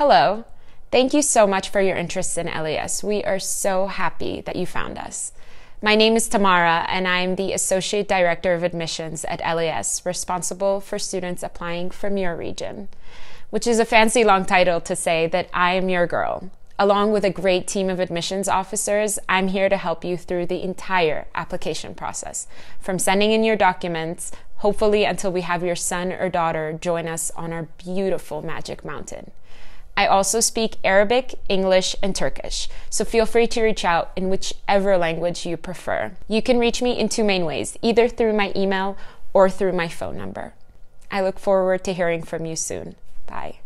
Hello. Thank you so much for your interest in LES. We are so happy that you found us. My name is Tamara, and I am the Associate Director of Admissions at LES, responsible for students applying from your region, which is a fancy long title to say that I am your girl. Along with a great team of admissions officers, I'm here to help you through the entire application process, from sending in your documents, hopefully until we have your son or daughter join us on our beautiful Magic Mountain. I also speak Arabic, English, and Turkish, so feel free to reach out in whichever language you prefer. You can reach me in two main ways either through my email or through my phone number. I look forward to hearing from you soon. Bye.